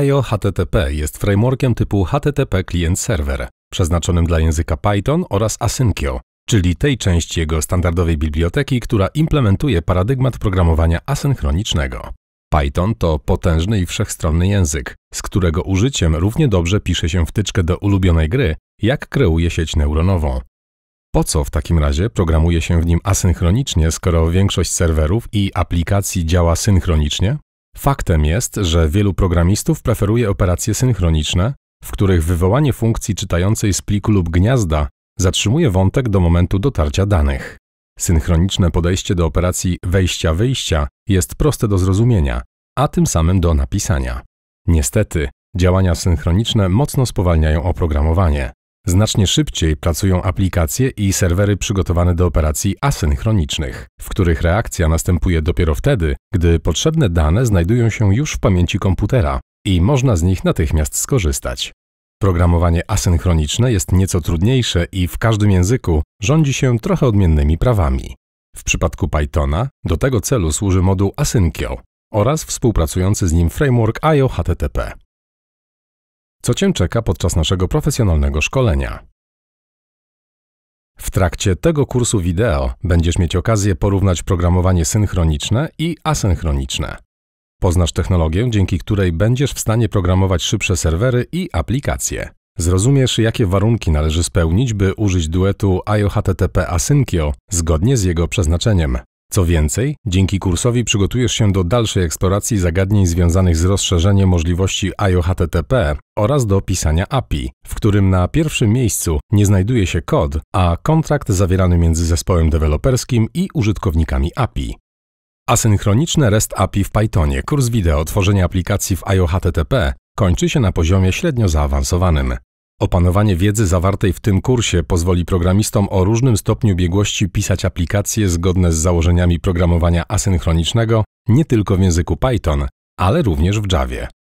IO HTTP jest frameworkiem typu HTTP Client Server, przeznaczonym dla języka Python oraz asyncio, czyli tej części jego standardowej biblioteki, która implementuje paradygmat programowania asynchronicznego. Python to potężny i wszechstronny język, z którego użyciem równie dobrze pisze się wtyczkę do ulubionej gry, jak kreuje sieć neuronową. Po co w takim razie programuje się w nim asynchronicznie, skoro większość serwerów i aplikacji działa synchronicznie? Faktem jest, że wielu programistów preferuje operacje synchroniczne, w których wywołanie funkcji czytającej z pliku lub gniazda zatrzymuje wątek do momentu dotarcia danych. Synchroniczne podejście do operacji wejścia-wyjścia jest proste do zrozumienia, a tym samym do napisania. Niestety, działania synchroniczne mocno spowalniają oprogramowanie. Znacznie szybciej pracują aplikacje i serwery przygotowane do operacji asynchronicznych, w których reakcja następuje dopiero wtedy, gdy potrzebne dane znajdują się już w pamięci komputera i można z nich natychmiast skorzystać. Programowanie asynchroniczne jest nieco trudniejsze i w każdym języku rządzi się trochę odmiennymi prawami. W przypadku Pythona do tego celu służy moduł AsyncIO oraz współpracujący z nim framework IOHTTP co Cię czeka podczas naszego profesjonalnego szkolenia. W trakcie tego kursu wideo będziesz mieć okazję porównać programowanie synchroniczne i asynchroniczne. Poznasz technologię, dzięki której będziesz w stanie programować szybsze serwery i aplikacje. Zrozumiesz, jakie warunki należy spełnić, by użyć duetu IOHTTP asyncio zgodnie z jego przeznaczeniem. Co więcej, dzięki kursowi przygotujesz się do dalszej eksploracji zagadnień związanych z rozszerzeniem możliwości IOHTTP oraz do pisania API, w którym na pierwszym miejscu nie znajduje się kod, a kontrakt zawierany między zespołem deweloperskim i użytkownikami API. Asynchroniczne REST API w Pythonie, kurs wideo tworzenia aplikacji w IOHTTP kończy się na poziomie średnio zaawansowanym. Opanowanie wiedzy zawartej w tym kursie pozwoli programistom o różnym stopniu biegłości pisać aplikacje zgodne z założeniami programowania asynchronicznego nie tylko w języku Python, ale również w Javie.